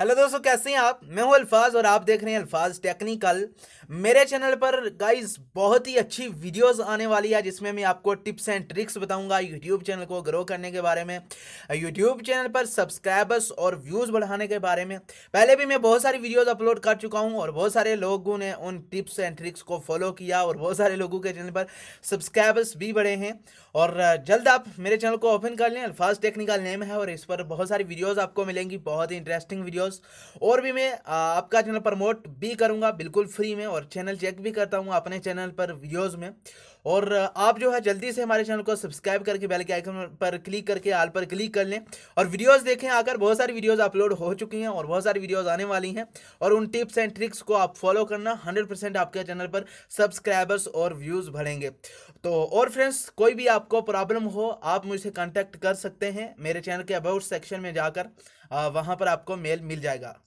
hello दोस्तों कैसे हैं आप मैं हूं अल्फाज और आप देख रहे हैं अल्फाज टेक्निकल मेरे चैनल पर गाइस बहुत ही अच्छी वीडियोस आने वाली है जिसमें मैं आपको टिप्स एंड ट्रिक्स बताऊंगा यूट्यूब चैनल को ग्रो करने के बारे में यूट्यूब चैनल पर सब्सक्राइबर्स और व्यूज़ बढ़ाने के बारे में पहले भी मैं बहुत सारी वीडियोज़ अपलोड कर चुका हूँ और बहुत सारे लोगों ने उन टिप्स एंड ट्रिक्स को फॉलो किया और बहुत सारे लोगों के चैनल पर सब्सक्राइबर्स भी बढ़े हैं और जल्द आप मेरे चैनल को ओपन कर लें अल्फाज टेक्निकल नेम है और इस पर बहुत सारी वीडियोज़ आपको मिलेंगी बहुत ही इंटरेस्टिंग वीडियो वीडियोस और भी मैं आपका चैनल प्रमोट भी करूंगा बिल्कुल फ्री में और चैनल चेक भी करता हूँ अपने चैनल पर वीडियोस में और आप जो है जल्दी से हमारे चैनल को सब्सक्राइब करके बेल के आइकन पर क्लिक करके आल पर क्लिक कर लें और वीडियोस देखें आकर बहुत सारी वीडियोस अपलोड हो चुकी हैं और बहुत सारी वीडियोस आने वाली हैं और उन टिप्स एंड ट्रिक्स को आप फॉलो करना 100% आपके चैनल पर सब्सक्राइबर्स और व्यूज़ बढ़ेंगे तो और फ्रेंड्स कोई भी आपको प्रॉब्लम हो आप मुझसे कॉन्टैक्ट कर सकते हैं मेरे चैनल के अबाउट सेक्शन में जाकर वहाँ पर आपको मेल मिल जाएगा